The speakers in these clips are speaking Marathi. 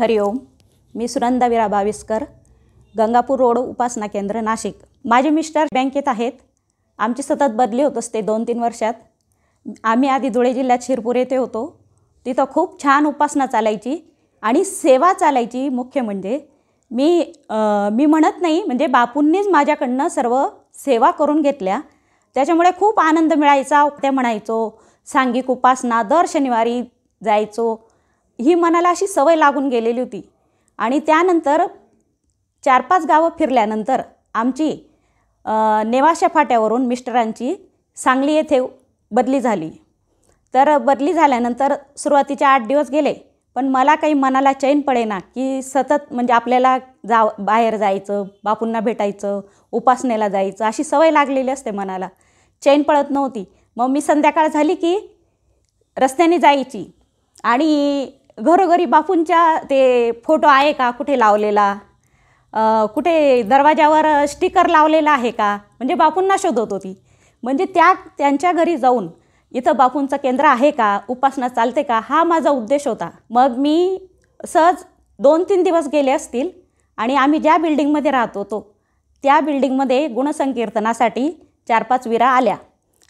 हरिओम मी सुनंदा विरा बाविस्कर गंगापूर रोड उपासना केंद्र नाशिक माझे मिस्टर बँकेत आहेत आमची सतत बदली होत असते दोन तीन वर्षात आम्ही आधी धुळे जिल्ह्यात शिरपूर येथे होतो तिथं खूप छान उपासना चालायची आणि सेवा चालायची मुख्य म्हणजे मी आ, मी म्हणत नाही म्हणजे बापूंनीच माझ्याकडनं सर्व सेवा करून घेतल्या त्याच्यामुळे खूप आनंद मिळायचा ते म्हणायचो सांघिक उपासना दर शनिवारी जायचो ही मनाला अशी सवय लागून गेलेली होती आणि त्यानंतर चार पाच गावं फिरल्यानंतर आमची नेवाशा फाट्यावरून मिस्टरांची सांगली येथे बदली झाली तर बदली झाल्यानंतर सुरुवातीचे आठ दिवस गेले पण मला काही मनाला चैन ना की सतत म्हणजे आपल्याला जा बाहेर जायचं बापूंना भेटायचं उपासनेला जायचं अशी सवय लागलेली असते मनाला चैन पळत नव्हती मग मी संध्याकाळ झाली की रस्त्याने जायची आणि घरोघरी बापूंच्या ते फोटो आहे का कुठे लावलेला कुठे दरवाजावर स्टिकर लावलेला आहे का म्हणजे बापूंना शोधत होती म्हणजे त्या त्यांच्या घरी जाऊन इथं बापूंचं केंद्र आहे का उपासना चालते का हा माझा उद्देश होता मग मी सहज दोन तीन दिवस गेले असतील आणि आम्ही ज्या बिल्डिंगमध्ये राहत होतो त्या बिल्डिंगमध्ये गुणसंकीर्तनासाठी चार पाच विरा आल्या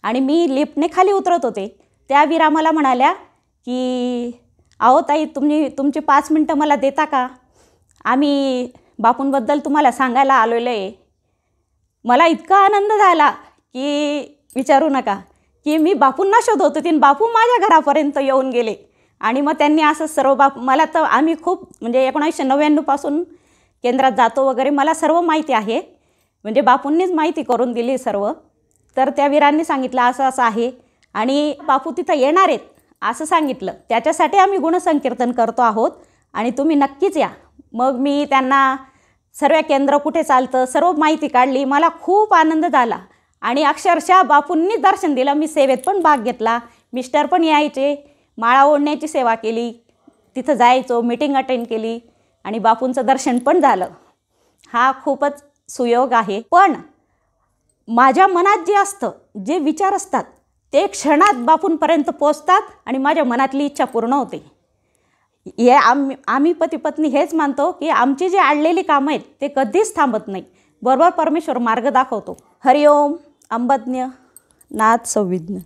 आणि मी लिफ्टने खाली उतरत होते त्या विरा मला म्हणाल्या की अहो ताई तुम्ही तुमचे पाच मिनटं मला देता का आम्ही बापूंबद्दल तुम्हाला सांगायला आलेलो आहे मला इतका आनंद झाला की विचारू नका की मी बापूंना शोधत तीन बापू माझ्या घरापर्यंत येऊन गेले आणि मग त्यांनी असं सर्व बाप मला तर आम्ही खूप म्हणजे एकोणीसशे नव्याण्णवपासून केंद्रात जातो वगैरे मला सर्व माहिती आहे म्हणजे बापूंनीच माहिती करून दिली सर्व तर त्या वीरांनी सांगितलं असं असं आहे आणि बापू तिथं येणार आहेत असं सांगितलं त्याच्यासाठी आम्ही गुणसंकीर्तन करतो आहोत आणि तुम्ही नक्कीच या मग मी त्यांना सर्व केंद्र कुठे चालतं सर्व माहिती काढली मला खूप आनंद झाला आणि अक्षरशः बापूंनी दर्शन दिलं मी सेवेत पण भाग घेतला मिस्टर पण यायचे माळा ओढण्याची सेवा केली तिथं जायचो मीटिंग अटेंड केली आणि बापूंचं दर्शन पण झालं हा खूपच सुयोग आहे पण माझ्या मनात जे असतं जे विचार असतात ते क्षणात बापूंपर्यंत पोचतात आणि माझ्या मनातली इच्छा पूर्ण होते हे आम आम्ही पती पत्नी हेच मानतो की आमची जी आणलेली कामं आहेत ते कधीच थांबत नाही बरोबर परमेश्वर मार्ग दाखवतो हरिओम अंबज्ञ नाथ संविज्ञ